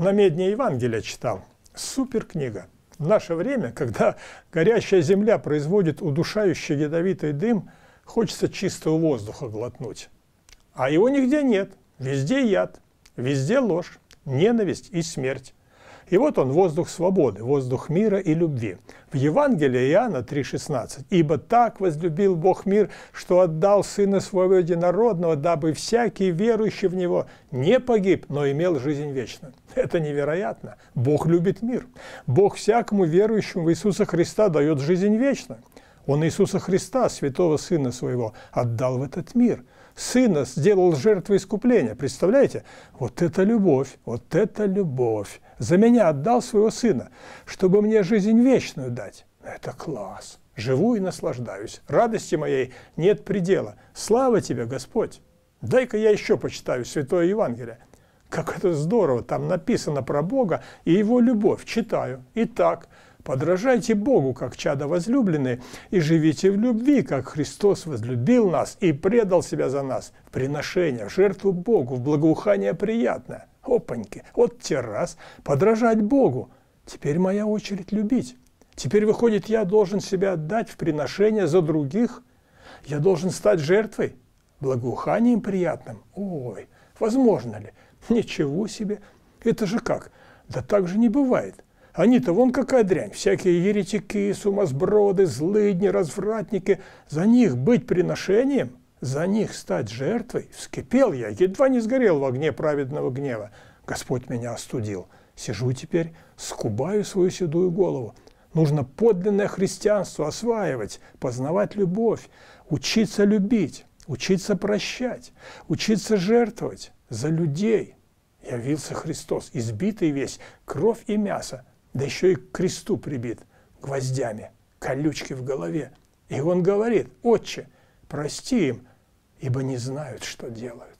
На медне Евангелия читал. Супер книга. В наше время, когда горящая земля производит удушающий ядовитый дым, хочется чистого воздуха глотнуть. А его нигде нет. Везде яд, везде ложь, ненависть и смерть. И вот он, воздух свободы, воздух мира и любви. В Евангелии Иоанна 3,16 «Ибо так возлюбил Бог мир, что отдал Сына Своего Единородного, дабы всякий верующий в Него не погиб, но имел жизнь вечную». Это невероятно. Бог любит мир. Бог всякому верующему в Иисуса Христа дает жизнь вечную. Он Иисуса Христа, святого Сына Своего, отдал в этот мир – сына сделал жертвой искупления. Представляете? Вот это любовь, вот это любовь. За меня отдал своего сына, чтобы мне жизнь вечную дать. Это класс. Живу и наслаждаюсь. Радости моей нет предела. Слава тебе, Господь! Дай-ка я еще почитаю Святое Евангелие. Как это здорово! Там написано про Бога и Его любовь. Читаю. Итак, так Подражайте Богу, как чадо возлюбленные, и живите в любви, как Христос возлюбил нас и предал себя за нас. В приношение, в жертву Богу, в благоухание приятное. Опаньки, вот те раз. Подражать Богу. Теперь моя очередь любить. Теперь, выходит, я должен себя отдать в приношение за других. Я должен стать жертвой, благоуханием приятным. Ой, возможно ли? Ничего себе! Это же как? Да так же не бывает. Они-то вон какая дрянь, всякие еретики, сумасброды, злыдни, развратники. За них быть приношением, за них стать жертвой. Вскипел я, едва не сгорел в огне праведного гнева. Господь меня остудил. Сижу теперь, скубаю свою седую голову. Нужно подлинное христианство осваивать, познавать любовь, учиться любить, учиться прощать, учиться жертвовать за людей. Явился Христос, избитый весь, кровь и мясо, да еще и к кресту прибит гвоздями, колючки в голове. И он говорит, «Отче, прости им, ибо не знают, что делают».